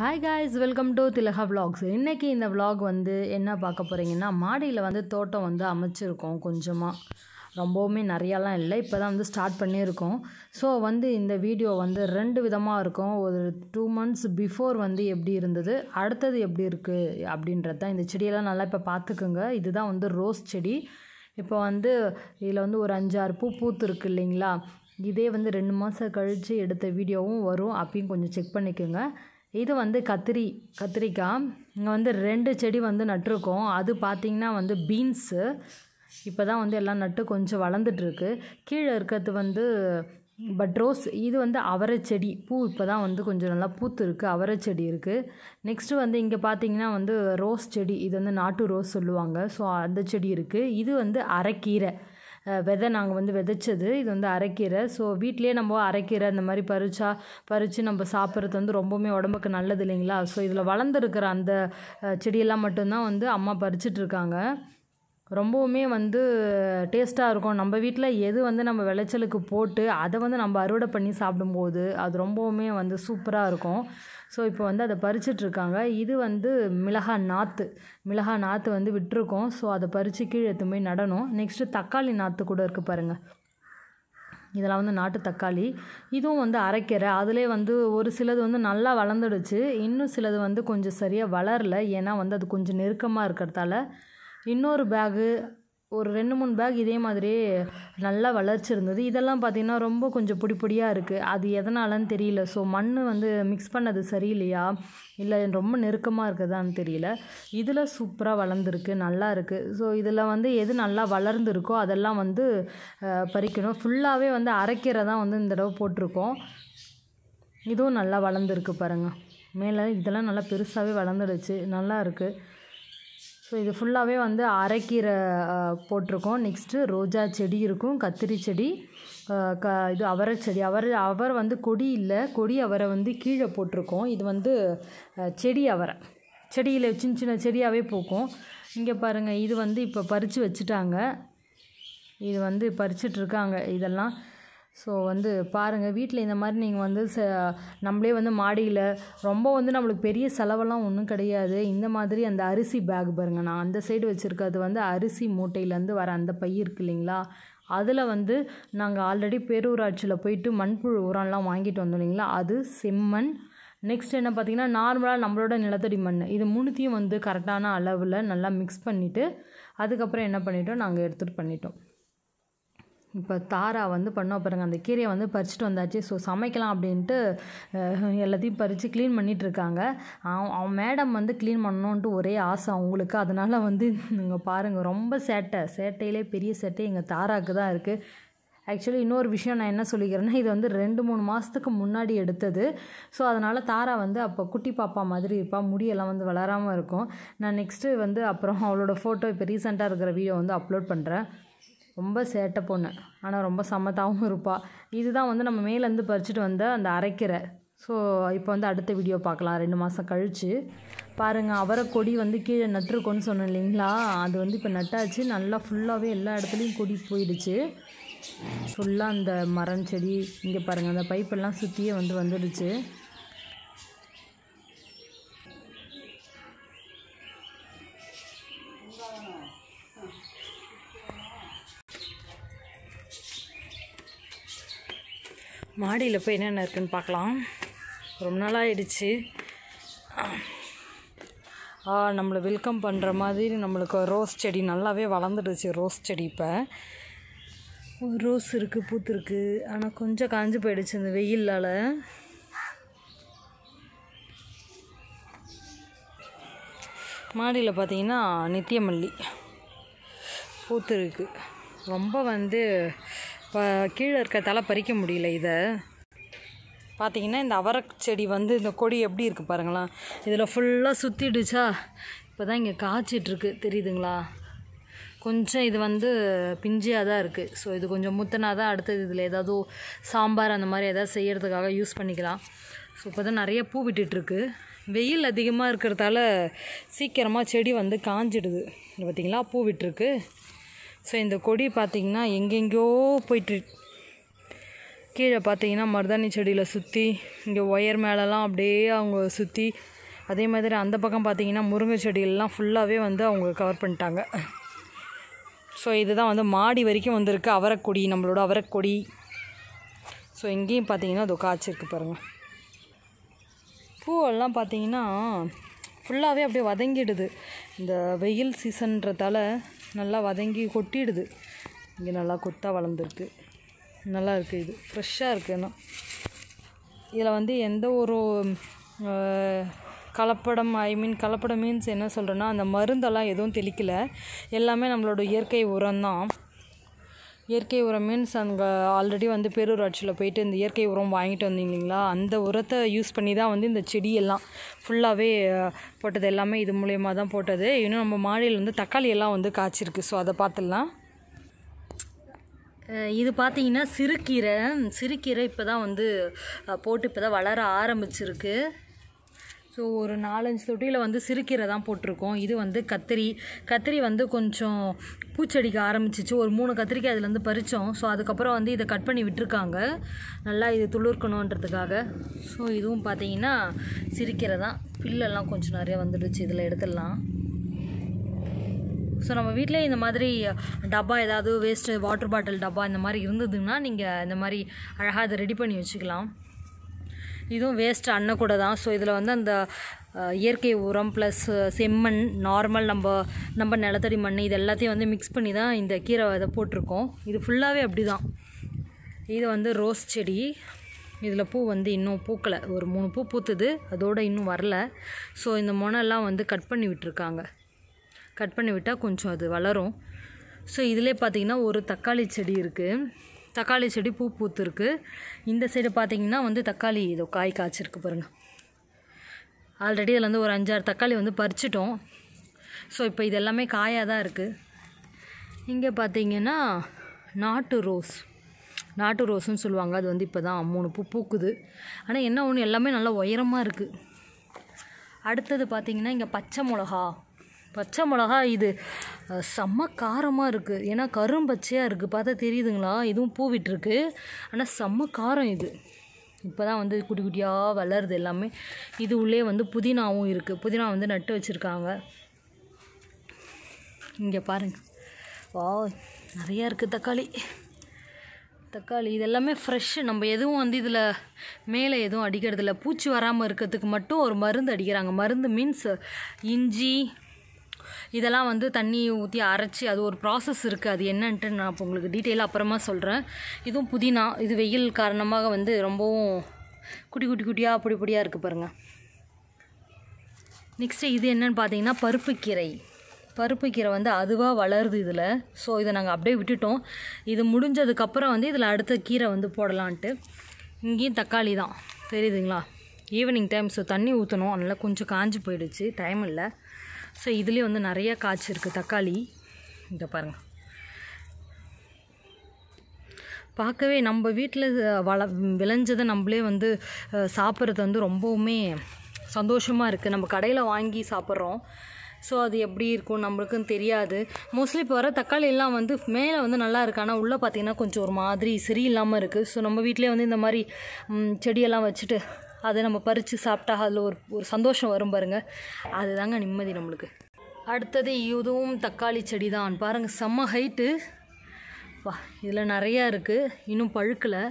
hi guys welcome to Thilaga vlogs இன்றைக்கி இந்த vlog வந்து என்ன பார்க்க போகிறீங்கன்னா மாடியில் வந்து தோட்டம் வந்து அமைச்சிருக்கோம் கொஞ்சமாக ரொம்பவுமே நிறையாலாம் இல்லை இப்போ தான் வந்து ஸ்டார்ட் பண்ணியிருக்கோம் ஸோ வந்து இந்த வீடியோ வந்து ரெண்டு விதமாக இருக்கும் ஒரு டூ மந்த்ஸ் பிஃபோர் வந்து எப்படி இருந்தது அடுத்தது எப்படி இருக்குது அப்படின்றது தான் இந்த செடியெல்லாம் நல்லா இப்போ பார்த்துக்குங்க இதுதான் வந்து ரோஸ் செடி இப்போ வந்து இதில் வந்து ஒரு அஞ்சாறு பூ பூத்து இருக்கு இல்லைங்களா இதே வந்து ரெண்டு மாதம் கழித்து எடுத்த வீடியோவும் வரும் அப்பயும் கொஞ்சம் செக் பண்ணிக்கோங்க இது வந்து கத்திரி கத்திரிக்காய் இங்கே வந்து ரெண்டு செடி வந்து நட்டிருக்கோம் அது பார்த்திங்கன்னா வந்து பீன்ஸு இப்போ தான் வந்து எல்லாம் நட்டு கொஞ்சம் வளர்ந்துட்டுருக்கு கீழே இருக்கிறது வந்து பட் இது வந்து அவரை செடி பூ இப்போ தான் வந்து கொஞ்சம் நல்லா பூத்து இருக்குது அவரை செடி இருக்குது நெக்ஸ்ட்டு வந்து இங்கே பார்த்தீங்கன்னா வந்து ரோஸ் செடி இது வந்து நாட்டு ரோஸ் சொல்லுவாங்க ஸோ அந்த செடி இருக்குது இது வந்து அரைக்கீரை விதை நாங்கள் வந்து விதைச்சது இது வந்து அரைக்கீரை ஸோ வீட்டிலே நம்ம அரைக்கீரை இந்த மாதிரி பறிச்சா பறித்து நம்ம சாப்பிட்றது வந்து ரொம்பவுமே உடம்புக்கு நல்லது இல்லைங்களா ஸோ இதில் வளர்ந்துருக்கிற அந்த செடியெல்லாம் மட்டும்தான் வந்து அம்மா பறிச்சிட்ருக்காங்க ரொம்பவுமே வந்து டேஸ்ட்டாக இருக்கும் நம்ம வீட்டில் எது வந்து நம்ம விளைச்சலுக்கு போட்டு அதை வந்து நம்ம அறுவடை பண்ணி சாப்பிடும்போது அது ரொம்பவுமே வந்து சூப்பராக இருக்கும் ஸோ இப்போ வந்து அதை பறிச்சிட்ருக்காங்க இது வந்து மிளகா நாற்று மிளகா நாற்று வந்து விட்டுருக்கோம் ஸோ அதை பறித்து கீழே எடுத்து போய் நடணும் நெக்ஸ்ட்டு தக்காளி நாற்று கூட இருக்குது பாருங்கள் இதெல்லாம் வந்து நாட்டு தக்காளி இதுவும் வந்து அரைக்கீரை அதிலே வந்து ஒரு சிலது வந்து நல்லா வளர்ந்துடுச்சு இன்னும் சிலது வந்து கொஞ்சம் சரியாக வளரல ஏன்னா வந்து அது கொஞ்சம் நெருக்கமாக இருக்கிறதால இன்னொரு பேகு ஒரு ரெண்டு மூணு பேக் இதே மாதிரி நல்லா வளர்ச்சி இருந்தது இதெல்லாம் பார்த்திங்கன்னா ரொம்ப கொஞ்சம் பொடி பொடியாக இருக்குது அது எதனாலன்னு தெரியல ஸோ மண் வந்து மிக்ஸ் பண்ணது சரியில்லையா இல்லை ரொம்ப நெருக்கமாக இருக்குதான்னு தெரியல இதில் சூப்பராக வளர்ந்துருக்கு நல்லா இருக்குது ஸோ இதில் வந்து எது நல்லா வளர்ந்துருக்கோ அதெல்லாம் வந்து பறிக்கணும் ஃபுல்லாகவே வந்து அரைக்கீரை தான் வந்து இந்த தடவை போட்டிருக்கோம் இதுவும் நல்லா வளர்ந்துருக்கு பாருங்கள் மேலே இதெல்லாம் நல்லா பெருசாகவே வளர்ந்துடுச்சு நல்லா இருக்குது ஸோ இது ஃபுல்லாகவே வந்து அரைக்கீரை போட்டிருக்கோம் நெக்ஸ்ட்டு ரோஜா செடி இருக்கும் கத்திரி செடி க இது அவரை செடி அவர் அவர் வந்து கொடி இல்லை கொடி அவரை வந்து கீழே போட்டிருக்கோம் இது வந்து செடி அவரை செடியில் சின்ன சின்ன செடியாகவே பூக்கும் இங்கே பாருங்கள் இது வந்து இப்போ பறித்து வச்சுட்டாங்க இது வந்து பறிச்சிட்ருக்காங்க இதெல்லாம் ஸோ வந்து பாருங்கள் வீட்டில் இந்த மாதிரி நீங்கள் வந்து ச நம்மளே வந்து மாடியில் ரொம்ப வந்து நம்மளுக்கு பெரிய செலவெல்லாம் ஒன்றும் கிடையாது இந்த மாதிரி அந்த அரிசி பேக் பாருங்கள் நான் அந்த சைடு வச்சுருக்கிறது வந்து அரிசி மூட்டையிலேருந்து வர அந்த பை இருக்கு இல்லைங்களா அதில் வந்து நாங்கள் ஆல்ரெடி பேரூராட்சியில் போயிட்டு மண்புழு உரம்லாம் வாங்கிட்டு வந்தோம் இல்லைங்களா அது செம்மண் நெக்ஸ்ட் என்ன பார்த்திங்கன்னா நார்மலாக நம்மளோட நிலத்தடி மண் இது மூணுத்தையும் வந்து கரெக்டான அளவில் நல்லா மிக்ஸ் பண்ணிவிட்டு அதுக்கப்புறம் என்ன பண்ணிட்டோம் நாங்கள் எடுத்துகிட்டு பண்ணிட்டோம் இப்போ தாரா வந்து பண்ணோம் பாருங்கள் அந்த கீரையை வந்து பறிச்சுட்டு வந்தாச்சு ஸோ சமைக்கலாம் அப்படின்ட்டு எல்லாத்தையும் பறித்து க்ளீன் பண்ணிகிட்ருக்காங்க அவன் அவன் மேடம் வந்து க்ளீன் பண்ணணுன்ட்டு ஒரே ஆசை அவங்களுக்கு அதனால் வந்து நீங்கள் பாருங்கள் ரொம்ப சேட்டை சேட்டையிலே பெரிய சேட்டை எங்கள் தாராவுக்கு தான் இருக்குது ஆக்சுவலி இன்னொரு விஷயம் நான் என்ன சொல்லிக்கிறேன்னா இது வந்து ரெண்டு மூணு மாதத்துக்கு முன்னாடி எடுத்தது ஸோ அதனால் தாரா வந்து அப்போ குட்டி பாப்பா மாதிரி இருப்பாள் முடியெல்லாம் வந்து வளராமல் இருக்கும் நான் நெக்ஸ்ட்டு வந்து அப்புறம் அவளோட ஃபோட்டோ இப்போ ரீசெண்டாக இருக்கிற வீடியோ வந்து அப்லோட் பண்ணுறேன் ரொம்ப சேட்டை பொண்ணு ஆனால் ரொம்ப சமத்தாகவும் இருப்பாள் இதுதான் வந்து நம்ம மேலேருந்து பறிச்சுட்டு வந்த அந்த அரைக்கீரை ஸோ இப்போ வந்து அடுத்த வீடியோ பார்க்கலாம் ரெண்டு மாதம் கழித்து பாருங்கள் அவரை கொடி வந்து கீழே நட்டுருக்கோன்னு சொன்னேன் இல்லைங்களா அது வந்து இப்போ நட்டாச்சு நல்லா ஃபுல்லாகவே எல்லா இடத்துலையும் கொடி போயிடுச்சு ஃபுல்லாக அந்த மரம் செடி இங்கே பாருங்கள் அந்த பைப்பெல்லாம் சுற்றியே வந்து வந்துடுச்சு மாடியில் போய் என்னென்ன இருக்குதுன்னு பார்க்கலாம் ரொம்ப நாளாக ஆயிடுச்சு நம்மளை வெல்கம் பண்ணுற மாதிரி நம்மளுக்கு ரோஸ் செடி நல்லாவே வளர்ந்துடுச்சு ரோஸ் செடி இப்போ ரோஸ் இருக்குது பூத்துருக்கு ஆனால் கொஞ்சம் காஞ்சி போயிடுச்சு இந்த வெயிலால் மாடியில் பார்த்தீங்கன்னா நித்தியமல்லி பூத்து இருக்குது ரொம்ப வந்து கீழே இருக்க தலை பறிக்க முடியல இதை பார்த்திங்கன்னா இந்த அவரச்செடி செடி வந்து இந்த கொடி எப்படி இருக்குது பாருங்களா இதில் ஃபுல்லாக சுற்றிடுச்சா இப்போ தான் இங்கே காய்ச்சிட்ருக்கு தெரியுதுங்களா கொஞ்சம் இது வந்து பிஞ்சியாக தான் இருக்குது ஸோ இது கொஞ்சம் முத்தினா தான் அடுத்தது இதில் ஏதாவது சாம்பார் அந்த மாதிரி ஏதாவது செய்கிறதுக்காக யூஸ் பண்ணிக்கலாம் ஸோ இப்போ தான் நிறைய பூ விட்டுட்டுருக்கு வெயில் அதிகமாக இருக்கிறதால சீக்கிரமாக செடி வந்து காஞ்சிடுது பார்த்திங்களா பூ விட்டுருக்கு ஸோ இந்த கொடி பார்த்திங்கன்னா எங்கெங்கேயோ போயிட்டு கீழே பார்த்தீங்கன்னா மருதாணி செடியில் சுற்றி இங்கே ஒயர் மேலெலாம் அப்படியே அவங்க சுற்றி அதே மாதிரி அந்த பக்கம் பார்த்தீங்கன்னா முருங்கை செடியெல்லாம் ஃபுல்லாகவே வந்து அவங்க கவர் பண்ணிட்டாங்க ஸோ இதுதான் வந்து மாடி வரைக்கும் வந்திருக்கு அவரைக்கொடி நம்மளோட அவரைக்கொடி ஸோ எங்கேயும் பார்த்தீங்கன்னா அது காய்ச்சிருக்கு பாருங்கள் பூவெல்லாம் பார்த்தீங்கன்னா ஃபுல்லாகவே அப்படியே வதங்கிடுது இந்த வெயில் சீசன்றதால நல்லா வதங்கி கொட்டிடுது இங்கே நல்லா கொத்தாக வளர்ந்துருக்கு நல்லா இருக்குது இது ஃப்ரெஷ்ஷாக இருக்குது ஏன்னா இதில் வந்து எந்த ஒரு கலப்படம் ஐ மீன் கலப்படம் மீன்ஸ் என்ன சொல்கிறேன்னா அந்த மருந்தெல்லாம் எதுவும் தெளிக்கலை எல்லாமே நம்மளோட இயற்கை உரம் தான் இயற்கை உரம் மீன்ஸ் அங்கே ஆல்ரெடி வந்து பேரூராட்சியில் போயிட்டு இந்த இயற்கை உரம் வாங்கிட்டு வந்தீங்க இல்லைங்களா அந்த உரத்தை யூஸ் பண்ணி தான் வந்து இந்த செடியெல்லாம் ஃபுல்லாகவே போட்டது எல்லாமே இது மூலயமா தான் போட்டது இன்னும் நம்ம மாடியில் வந்து தக்காளி எல்லாம் வந்து காய்ச்சிருக்கு ஸோ அதை பார்த்துடலாம் இது பார்த்தீங்கன்னா சிறுக்கீரை சிறுக்கீரை இப்போ தான் வந்து போட்டு இப்போ தான் வளர ஆரம்பிச்சிருக்கு ஸோ ஒரு நாலஞ்சு தொட்டியில் வந்து சிறுக்கீரை தான் போட்டிருக்கோம் இது வந்து கத்திரி கத்திரி வந்து கொஞ்சம் பூச்செடிக்க ஆரம்பிச்சிச்சு ஒரு மூணு கத்திரிக்காய் அதுலேருந்து பறித்தோம் ஸோ அதுக்கப்புறம் வந்து இதை கட் பண்ணி விட்டுருக்காங்க நல்லா இது துளிர்க்கணுன்றதுக்காக ஸோ இதுவும் பார்த்தீங்கன்னா சிரிக்கீரை தான் பில்லெல்லாம் கொஞ்சம் நிறையா வந்துடுச்சு இதில் எடுத்துடலாம் ஸோ நம்ம வீட்டிலே இந்த மாதிரி டப்பா ஏதாவது வேஸ்ட்டு வாட்டர் பாட்டில் டப்பா இந்த மாதிரி இருந்ததுன்னா நீங்கள் இந்த மாதிரி அழகாக அதை ரெடி பண்ணி வச்சுக்கலாம் இதுவும் வேஸ்ட் கூட தான் ஸோ இதில் வந்து அந்த இயற்கை உரம் ப்ளஸ் செம்மண் நார்மல் நம்ம நம்ம நிலத்தடி மண் இது எல்லாத்தையும் வந்து மிக்ஸ் பண்ணி தான் இந்த கீரை இதை போட்டிருக்கோம் இது ஃபுல்லாகவே அப்படி தான் இது வந்து ரோஸ் செடி இதில் பூ வந்து இன்னும் பூக்கலை ஒரு மூணு பூ பூத்துது அதோடு இன்னும் வரலை ஸோ இந்த முனெல்லாம் வந்து கட் பண்ணி விட்டுருக்காங்க கட் பண்ணி விட்டால் கொஞ்சம் அது வளரும் ஸோ இதிலே பார்த்திங்கன்னா ஒரு தக்காளி செடி இருக்குது தக்காளி செடி பூ பூத்துருக்கு இந்த சைடு பார்த்திங்கன்னா வந்து தக்காளி இதோ காய் காய்ச்சிருக்கு பாருங்கள் ஆல்ரெடி இதில் வந்து ஒரு அஞ்சாறு தக்காளி வந்து பறிச்சிட்டோம் ஸோ இப்போ இது எல்லாமே காயாக தான் இருக்குது இங்கே பார்த்திங்கன்னா நாட்டு ரோஸ் நாட்டு ரோஸ்ன்னு சொல்லுவாங்க அது வந்து இப்போ தான் மூணு பூ பூக்குது ஆனால் என்ன ஒன்று எல்லாமே நல்லா உயரமாக இருக்குது அடுத்தது பார்த்திங்கன்னா இங்கே பச்சை மிளகா பச்சை மிளகா இது செம்ம காரமாக இருக்குது ஏன்னா கரும் பச்சையாக இருக்குது பார்த்தா தெரியுதுங்களா இதுவும் பூ விட்டுருக்கு ஆனால் செம்ம காரம் இது இப்போ தான் வந்து குட்டி குட்டியாக வளருது எல்லாமே இது உள்ளே வந்து புதினாவும் இருக்குது புதினா வந்து நட்டு வச்சுருக்காங்க இங்கே பாருங்கள் வா நிறையா இருக்குது தக்காளி தக்காளி இதெல்லாமே ஃப்ரெஷ்ஷு நம்ம எதுவும் வந்து இதில் மேலே எதுவும் அடிக்கிறதில்ல பூச்சி வராமல் இருக்கிறதுக்கு மட்டும் ஒரு மருந்து அடிக்கிறாங்க மருந்து மீன்ஸ் இஞ்சி இதெல்லாம் வந்து தண்ணி ஊற்றி அரைச்சி அது ஒரு ப்ராசஸ் இருக்குது அது என்னன்ட்டு நான் இப்போ உங்களுக்கு டீட்டெயிலாக அப்புறமா சொல்கிறேன் இதுவும் புதினா இது வெயில் காரணமாக வந்து ரொம்பவும் குட்டி குட்டி குட்டியாக அப்படி இப்படியாக இருக்குது பாருங்கள் நெக்ஸ்ட்டு இது என்னென்னு பார்த்தீங்கன்னா பருப்புக்கீரை பருப்புக்கீரை வந்து அதுவாக வளருது இதில் ஸோ இதை நாங்கள் அப்படியே விட்டுட்டோம் இது முடிஞ்சதுக்கப்புறம் வந்து இதில் அடுத்த கீரை வந்து போடலான்ட்டு இங்கேயும் தக்காளி தான் தெரியுதுங்களா ஈவினிங் டைம் ஸோ தண்ணி ஊற்றணும் அதனால் கொஞ்சம் காஞ்சி போயிடுச்சு டைம் இல்லை ஸோ இதுலேயும் வந்து நிறையா காய்ச்சி இருக்குது தக்காளி இங்கே பாருங்கள் பார்க்கவே நம்ம வீட்டில் வள விளைஞ்சதை நம்மளே வந்து சாப்பிட்றது வந்து ரொம்பவுமே சந்தோஷமாக இருக்குது நம்ம கடையில் வாங்கி சாப்பிட்றோம் ஸோ அது எப்படி இருக்கும் நம்மளுக்கும் தெரியாது மோஸ்ட்லி இப்போ வர தக்காளியெல்லாம் வந்து மேலே வந்து நல்லா இருக்குது ஆனால் உள்ளே பார்த்திங்கன்னா கொஞ்சம் ஒரு மாதிரி சரியில்லாமல் இருக்குது ஸோ நம்ம வீட்டிலே வந்து இந்த மாதிரி செடியெல்லாம் வச்சுட்டு அதை நம்ம பறித்து சாப்பிட்டா அதில் ஒரு ஒரு சந்தோஷம் வரும் பாருங்கள் அதுதாங்க நிம்மதி நம்மளுக்கு அடுத்தது இதுவும் தக்காளி செடி தான் பாருங்கள் செம்ம ஹைட்டு வா இதில் நிறையா இருக்குது இன்னும் பழுக்கலை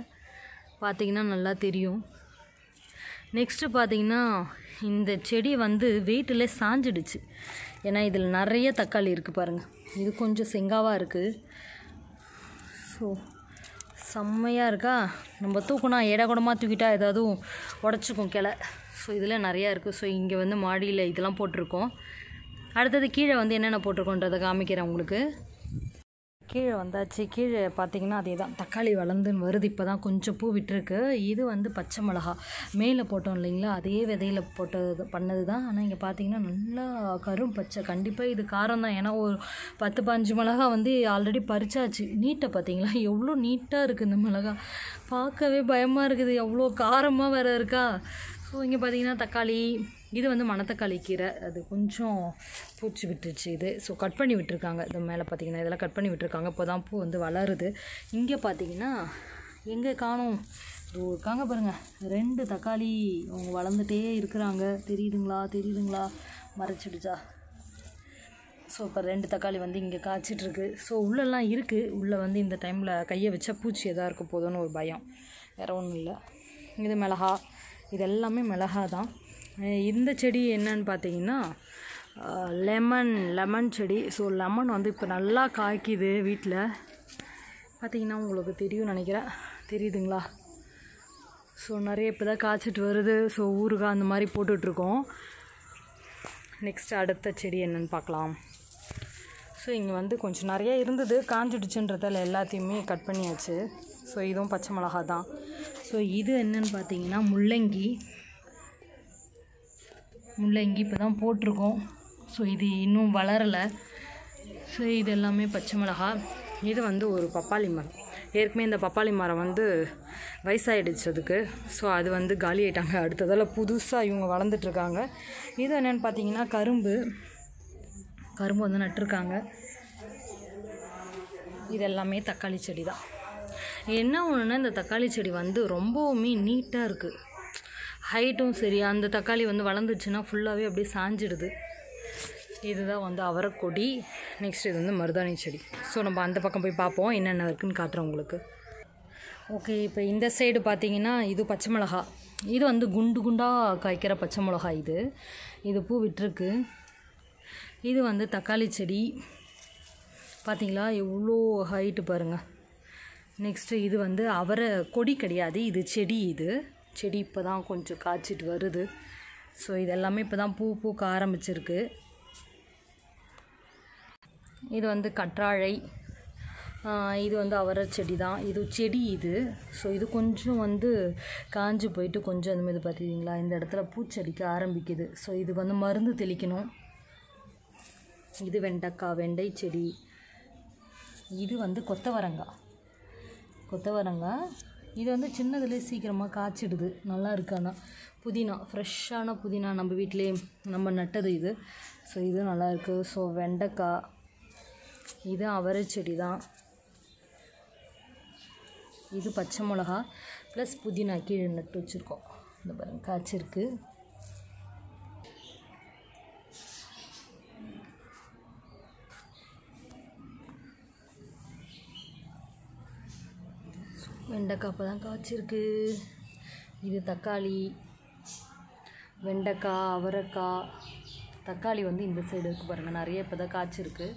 பார்த்திங்கன்னா நல்லா தெரியும் நெக்ஸ்ட்டு பார்த்திங்கன்னா இந்த செடி வந்து வெயிட்டில் சாஞ்சிடுச்சு ஏன்னா இதில் நிறைய தக்காளி இருக்குது பாருங்கள் இது கொஞ்சம் செங்காவாக இருக்குது ஸோ செம்மையாக இருக்கா நம்ம தூக்குனா இடகுடமாக தூக்கிட்டா ஏதாவது உடச்சிக்கும் கிளை ஸோ இதில் நிறையா இருக்குது ஸோ இங்கே வந்து மாடியில் இதெல்லாம் போட்டிருக்கோம் அடுத்தது கீழே வந்து என்னென்ன போட்டிருக்கோன்றதை காமிக்கிறேன் உங்களுக்கு கீழே வந்தாச்சு கீழே பார்த்தீங்கன்னா அதே தான் தக்காளி வளர்ந்துன்னு வருது இப்போ தான் கொஞ்சம் பூ விட்டுருக்கு இது வந்து பச்சை மிளகா மேலே போட்டோம் இல்லைங்களா அதே விதையில் போட்டது பண்ணது தான் ஆனால் இங்கே பார்த்தீங்கன்னா நல்லா கரும் பச்சை கண்டிப்பாக இது காரம் தான் ஏன்னா ஒரு பத்து பஞ்சு மிளகா வந்து ஆல்ரெடி பறிச்சாச்சு நீட்டை பார்த்தீங்களா எவ்வளோ நீட்டாக இருக்குது இந்த மிளகா பார்க்கவே பயமாக இருக்குது எவ்வளோ காரமாக வேறு இருக்கா ஸோ இங்கே பார்த்தீங்கன்னா தக்காளி இது வந்து மணத்தக்காளி கீரை அது கொஞ்சம் பூச்சி விட்டுருச்சு இது ஸோ கட் பண்ணி விட்டுருக்காங்க இது மேலே பார்த்தீங்கன்னா இதெல்லாம் கட் பண்ணி விட்டுருக்காங்க இப்போ தான் பூ வந்து வளருது இங்கே பார்த்தீங்கன்னா எங்கே காணும் இருக்காங்க பாருங்கள் ரெண்டு தக்காளி அவங்க வளர்ந்துட்டே இருக்கிறாங்க தெரியுதுங்களா தெரியுதுங்களா மறைச்சிடுச்சா ஸோ இப்போ ரெண்டு தக்காளி வந்து இங்கே காய்ச்சிட்ருக்கு ஸோ உள்ளெல்லாம் இருக்குது உள்ளே வந்து இந்த டைமில் கையை வச்சா பூச்சி எதாக இருக்க போதும்னு ஒரு பயம் வேறு ஒன்றும் இல்லை இது மிளகா இது எல்லாமே மிளகா தான் இந்த செடி என்னன்னு பார்த்தீங்கன்னா லெமன் லெமன் செடி ஸோ லெமன் வந்து இப்போ நல்லா காய்க்குது வீட்டில் பார்த்தீங்கன்னா உங்களுக்கு தெரியும் நினைக்கிறேன் தெரியுதுங்களா ஸோ நிறைய இப்போ தான் காய்ச்சிட்டு வருது ஸோ ஊறுகாய் அந்த மாதிரி போட்டுட்ருக்கோம் நெக்ஸ்ட் அடுத்த செடி என்னென்னு பார்க்கலாம் ஸோ இங்கே வந்து கொஞ்சம் நிறைய இருந்தது காஞ்சிடுச்சுன்றதால் எல்லாத்தையுமே கட் பண்ணியாச்சு ஸோ இதுவும் பச்சை மிளகா தான் ஸோ இது என்னன்னு பார்த்தீங்கன்னா முள்ளங்கி முள்ளங்கி இப்போ தான் போட்டிருக்கோம் ஸோ இது இன்னும் வளரலை ஸோ இது எல்லாமே பச்சை மிளகா இது வந்து ஒரு பப்பாளி மரம் ஏற்கனவே இந்த பப்பாளி மரம் வந்து வயசாகிடுச்சதுக்கு அதுக்கு ஸோ அது வந்து காலி ஆகிட்டாங்க அடுத்ததால் புதுசாக இவங்க வளர்ந்துட்டுருக்காங்க இது என்னென்னு பார்த்தீங்கன்னா கரும்பு கரும்பு வந்து நட்டுருக்காங்க இது எல்லாமே தக்காளி செடி தான் என்ன ஒன்றுன்னா இந்த தக்காளி செடி வந்து ரொம்பவுமே நீட்டாக இருக்குது ஹைட்டும் சரி அந்த தக்காளி வந்து வளர்ந்துச்சுன்னா ஃபுல்லாகவே அப்படியே சாஞ்சிடுது இதுதான் வந்து அவரைக்கொடி நெக்ஸ்ட் இது வந்து மருதாணி செடி ஸோ நம்ம அந்த பக்கம் போய் பார்ப்போம் என்னென்ன இருக்குதுன்னு காட்டுறோம் உங்களுக்கு ஓகே இப்போ இந்த சைடு பார்த்தீங்கன்னா இது பச்சை மிளகா இது வந்து குண்டு குண்டாக காய்க்கிற பச்சை மிளகா இது இது பூ விட்டுருக்கு இது வந்து தக்காளி செடி பார்த்தீங்களா எவ்வளோ ஹைட்டு பாருங்கள் நெக்ஸ்ட்டு இது வந்து அவரை கொடி கிடையாது இது செடி இது செடி இப்போ தான் கொஞ்சம் காய்ச்சிட்டு வருது ஸோ இதெல்லாமே இப்போ தான் பூ பூக்க ஆரம்பிச்சிருக்கு இது வந்து கற்றாழை இது வந்து அவரை செடி தான் இது செடி இது ஸோ இது கொஞ்சம் வந்து காஞ்சி போயிட்டு கொஞ்சம் அந்த மாதிரி பார்த்துக்கிங்களா இந்த இடத்துல பூச்செடிக்க ஆரம்பிக்குது ஸோ இதுக்கு வந்து மருந்து தெளிக்கணும் இது வெண்டைக்காய் வெண்டை செடி இது வந்து கொத்தவரங்காய் கொத்தவரங்காய் இது வந்து சின்னதுலேயே சீக்கிரமாக காய்ச்சிடுது நல்லா இருக்கானா புதினா ஃப்ரெஷ்ஷான புதினா நம்ம வீட்டிலே நம்ம நட்டது இது ஸோ இது நல்லா இருக்குது ஸோ வெண்டைக்காய் இது அவரை செடி தான் இது பச்சை மிளகா ப்ளஸ் புதினா கீழே நட்டு வச்சுருக்கோம் இந்த பாருங்கள் காய்ச்சிருக்கு வெண்டைக்காய் இப்போ தான் காய்ச்சிருக்கு இது தக்காளி வெண்டைக்காய் அவரைக்காய் தக்காளி வந்து இந்த சைடு இருக்குது பாருங்கள் நிறைய இப்போ தான் காய்ச்சிருக்கு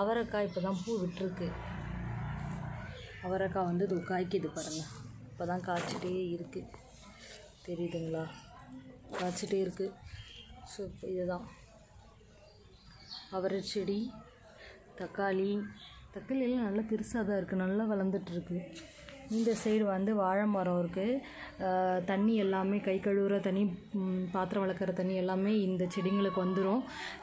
அவரைக்காய் இப்போ தான் பூ விட்டுருக்கு அவரைக்காய் வந்து இது காய்க்குது பாருங்கள் இப்போ தான் காய்ச்சிட்டே இருக்குது தெரியுதுங்களா காய்ச்சிட்டே இருக்குது ஸோ இதுதான் அவரை செடி தக்காளி தக்காளியெல்லாம் நல்லா பெருசாக தான் இருக்குது நல்லா வளர்ந்துட்டுருக்கு இந்த சைடு வந்து வாழை மரம் இருக்குது தண்ணி எல்லாமே கை கழுவுற தண்ணி பாத்திரம் வளர்க்குற தண்ணி எல்லாமே இந்த செடிங்களுக்கு வந்துடும்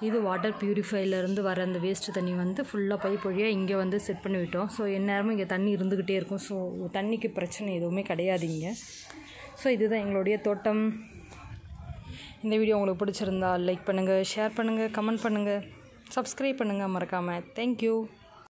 இது வாட்டர் ப்யூரிஃபைலேருந்து வர அந்த வேஸ்ட் தண்ணி வந்து ஃபுல்லாக பைப் வழியாக இங்கே வந்து செட் பண்ணி விட்டோம் ஸோ எந்நேரமும் இங்கே தண்ணி இருந்துக்கிட்டே இருக்கும் ஸோ தண்ணிக்கு பிரச்சனை எதுவுமே கிடையாது இங்கே ஸோ இதுதான் எங்களுடைய தோட்டம் இந்த வீடியோ உங்களுக்கு பிடிச்சிருந்தா லைக் பண்ணுங்கள் ஷேர் பண்ணுங்கள் கமெண்ட் பண்ணுங்கள் சப்ஸ்கிரைப் பண்ணுங்கள் மறக்காமல் தேங்க்யூ